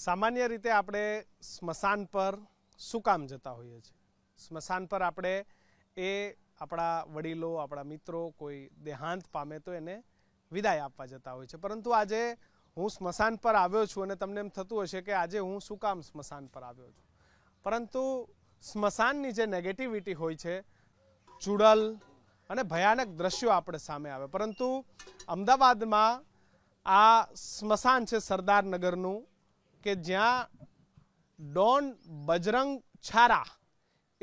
સામાન્ય રીતે આપણે સ્મશાન પર શું કામ જતા હોઈએ છીએ સ્મશાન પર આપણે એ આપણા વડીલો આપણા મિત્રો કોઈ દેહાંત પામે તો એને વિદાય આપવા જતા હોય છે પરંતુ આજે હું સ્મશાન પર આવ્યો છું અને તમને એમ થતું હશે કે આજે હું શું કામ સ્મશાન પર આવ્યો છું પરંતુ સ્મશાનની જે નેગેટિવિટી હોય છે ચૂડલ અને ભયાનક દ્રશ્યો આપણે સામે આવે પરંતુ અમદાવાદમાં આ સ્મશાન છે સરદારનગરનું કે જ્યાં ડોન બજરંગ છારા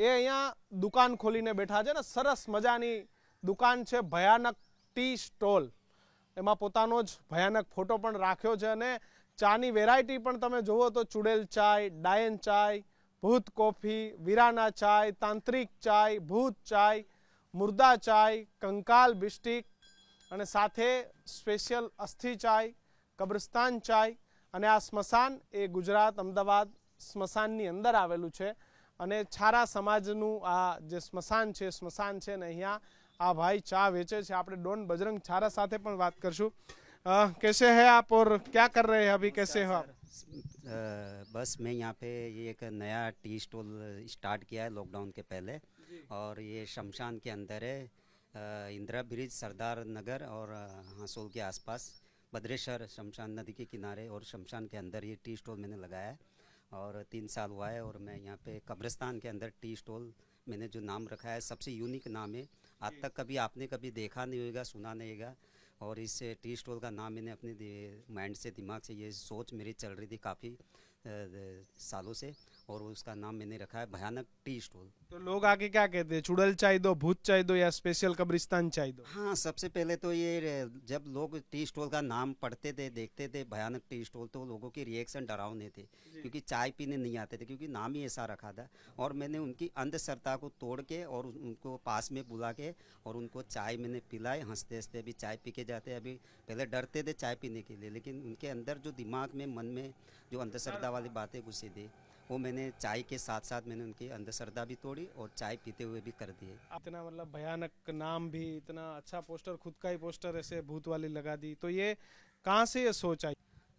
એ અહીંયા દુકાન ખોલીને બેઠા છે ને સરસ મજાની દુકાન છે ભયાનક ટી સ્ટોલ એમાં પોતાનો જ ભયાનક ફોટો પણ રાખ્યો છે અને ચાની વેરાયટી પણ તમે જુઓ તો ચુડેલ ચાય ડાયન ચાય ભૂત કોફી વિરાના ચાય તાંત્રિક ચાય ભૂત ચાય મુર્દા ચાય કંકાલ બિસ્ટિક અને સાથે સ્પેશિયલ અસ્થિ ચાય કબ્રસ્તાન ચાય અને આ સ્મશાન એ ગુજરાત અમદાવાદ સ્મશાનની અંદર આવેલું છે અને છારા સમાજનું આ જે સ્મશાન છે સ્મશાન છે ને અહીંયા આ ભાઈ ચા વેચે છે આપણે ડોન બજરંગ છારા સાથે પણ વાત કરશું કેસે હે આપ ઓર ક્યા કર રહે હે અભી કેસે હો આપ બસ મેં અહીંયા પે એક નયા ટી સ્ટોલ સ્ટાર્ટ કિયા હે લોકડાઉન કે પહેલા ઓર યે શમશાન કે અંદર હે ઇન્દ્રબ્રિજ સરદારનગર ઓર હાસોલ કે આસપાસ भद्रेश्वर शमशान नदी के किनारे और शमशान के अंदर ये टी स्टॉल मैंने लगाया है और तीन साल हुआ है और मैं यहाँ पे कब्रिस्तान के अंदर टी स्टॉल मैंने जो नाम रखा है सबसे यूनिक नाम है आज तक कभी आपने कभी देखा नहीं होगा सुना नहीं होगा और इस टी स्टॉल का नाम मैंने अपने माइंड से दिमाग से ये सोच मेरी चल रही थी काफ़ी सालों से और उसका नाम मैंने रखा है भयानक टी स्टॉल तो लोग आके क्या कहते हैं चुड़ल चाय दो भूत चाय दो या स्पेशल कब्रिस्तान चाय दो हाँ सबसे पहले तो ये जब लोग टी स्टॉल का नाम पढ़ते थे देखते थे भयानक टी स्टॉल तो लोगों के रिएक्शन डरावने थे क्योंकि चाय पीने नहीं आते थे क्योंकि नाम ही ऐसा रखा था और मैंने उनकी अंधश्रद्धा को तोड़ के और उनको पास में बुला के और उनको चाय मैंने पिलाई हंसते हंसते अभी चाय पी के जाते अभी पहले डरते थे चाय पीने के लिए लेकिन उनके अंदर जो दिमाग में मन में जो अंधश्रद्धा हाँ। वाली बातें घुसी थी वो मैंने चाय के साथ साथ मैंने उनकी अंधश्रद्धा भी तोड़ी और चाय पीते हुए भी कर दिए इतना मतलब भयानक नाम भी इतना अच्छा पोस्टर खुद का ही पोस्टर ऐसे भूत वाली लगा दी तो ये कहाँ से ये सोच आई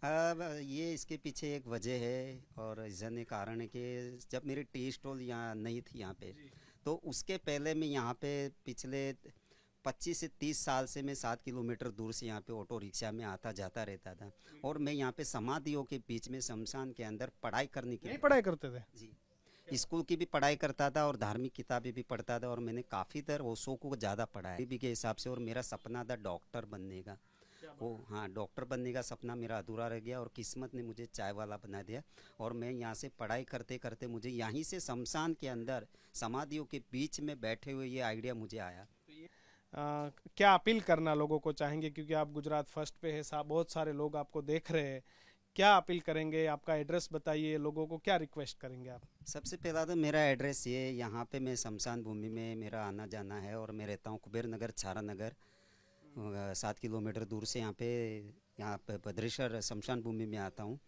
अब ये इसके पीछे एक वजह है और जन कारण है कि जब मेरी टी स्टॉल यहाँ नहीं थी यहाँ पे तो उसके पहले मैं यहाँ पे पिछले 25 से 30 साल से मैं सात किलोमीटर दूर से यहाँ पे ऑटो रिक्शा में आता जाता रहता था और मैं यहाँ पे समाधियों के बीच में शमशान के अंदर पढ़ाई करने के लिए पढ़ाई करते थे जी स्कूल की भी पढ़ाई करता था और धार्मिक किताबें भी पढ़ता था और मैंने काफ़ी तर वो शो को ज़्यादा पढ़ा है के हिसाब से और मेरा सपना था डॉक्टर बनने का वो हाँ डॉक्टर बनने का सपना मेरा अधूरा रह गया और किस्मत ने मुझे चाय वाला बना दिया और मैं यहाँ से पढ़ाई करते करते मुझे यहीं से शमशान के अंदर समाधियों के बीच में बैठे हुए ये आइडिया मुझे आया क्या अपील करना लोगों को चाहेंगे क्योंकि आप गुजरात फर्स्ट पे है सा, बहुत सारे लोग आपको देख रहे हैं क्या अपील करेंगे आपका एड्रेस बताइए लोगों को क्या रिक्वेस्ट करेंगे आप सबसे पहला तो मेरा एड्रेस ये यहाँ पे मैं शमशान भूमि में मेरा आना जाना है और मैं रहता हूँ कुबेर नगर छारा नगर हम्म। सात किलोमीटर दूर से यहाँ पे यहाँ पे भद्रेश्वर शमशान भूमि में आता हूँ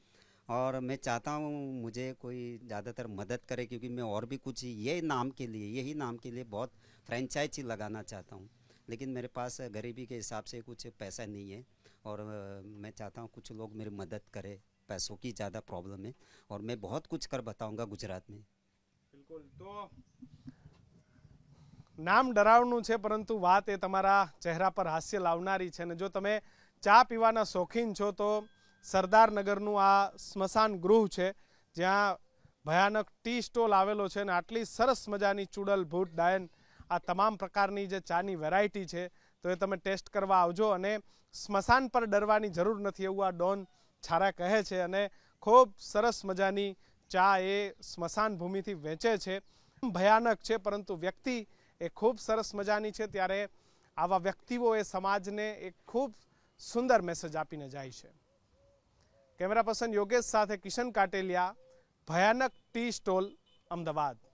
और मैं चाहता हूँ मुझे कोई ज़्यादातर मदद करे क्योंकि मैं और भी कुछ ये नाम के लिए यही नाम के लिए बहुत फ्रेंचाइजी लगाना चाहता हूँ लेकिन मेरे पास गरीबी के हिसाब से कुछ पैसा नहीं है और मैं चाहता हूँ कुछ लोग मेरी मदद करें पैसों की ज़्यादा प्रॉब्लम है और मैं बहुत कुछ कर बताऊँगा गुजरात में बिल्कुल तो नाम डरावनु है परंतु बात ये चेहरा पर हास्य लावनारी है जो तमे चा पीवा शौखीन छो तो सरदार नगरनु आ स्मशान गृह है ज्या भयानक टी स्टोल आटली सरस मजा चूड़ल भूट डायन આ તમામ પ્રકારની જે ચાની વેરાઇટી છે તો એ તમે ટેસ્ટ કરવા આવજો અને સ્મશાન પર ડરવાની જરૂર નથી એવું આ ડોન છારા કહે છે અને ખૂબ સરસ મજાની ચા એ સ્મશાન ભૂમિથી વેચે છે ભયાનક છે પરંતુ વ્યક્તિ એ ખૂબ સરસ મજાની છે ત્યારે આવા વ્યક્તિઓ એ સમાજને એક ખૂબ સુંદર મેસેજ આપીને જાય છે કેમેરાパー슨 યોગેશ સાથે કિશન કાટેલિયા ભયાનક ટી સ્ટોલ અમદાવાદ